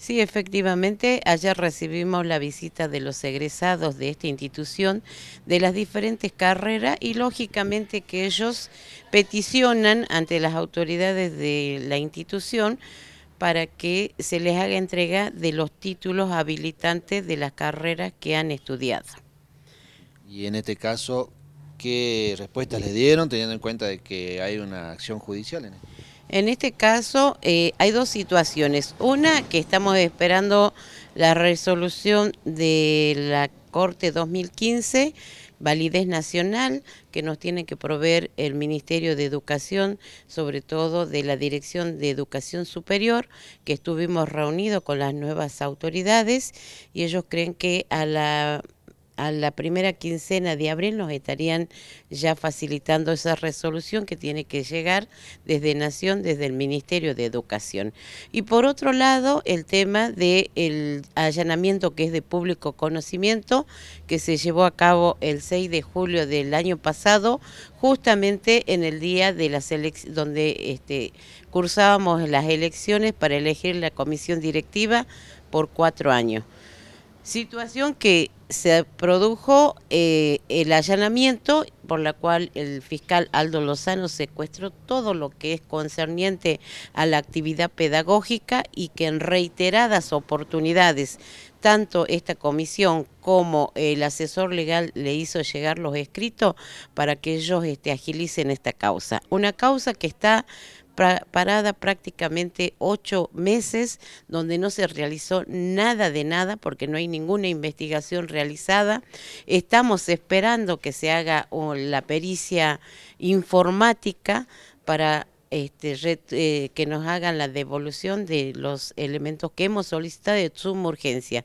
Sí, efectivamente, ayer recibimos la visita de los egresados de esta institución de las diferentes carreras y lógicamente que ellos peticionan ante las autoridades de la institución para que se les haga entrega de los títulos habilitantes de las carreras que han estudiado. Y en este caso, ¿qué respuestas les dieron teniendo en cuenta de que hay una acción judicial en este en este caso eh, hay dos situaciones. Una, que estamos esperando la resolución de la Corte 2015, validez nacional, que nos tiene que proveer el Ministerio de Educación, sobre todo de la Dirección de Educación Superior, que estuvimos reunidos con las nuevas autoridades y ellos creen que a la a la primera quincena de abril nos estarían ya facilitando esa resolución que tiene que llegar desde Nación, desde el Ministerio de Educación. Y por otro lado, el tema del allanamiento que es de público conocimiento, que se llevó a cabo el 6 de julio del año pasado, justamente en el día de las donde este, cursábamos las elecciones para elegir la comisión directiva por cuatro años. Situación que se produjo eh, el allanamiento por la cual el fiscal Aldo Lozano secuestró todo lo que es concerniente a la actividad pedagógica y que en reiteradas oportunidades tanto esta comisión como el asesor legal le hizo llegar los escritos para que ellos este, agilicen esta causa. Una causa que está parada prácticamente ocho meses, donde no se realizó nada de nada, porque no hay ninguna investigación realizada. Estamos esperando que se haga la pericia informática para este, eh, que nos hagan la devolución de los elementos que hemos solicitado de suma urgencia.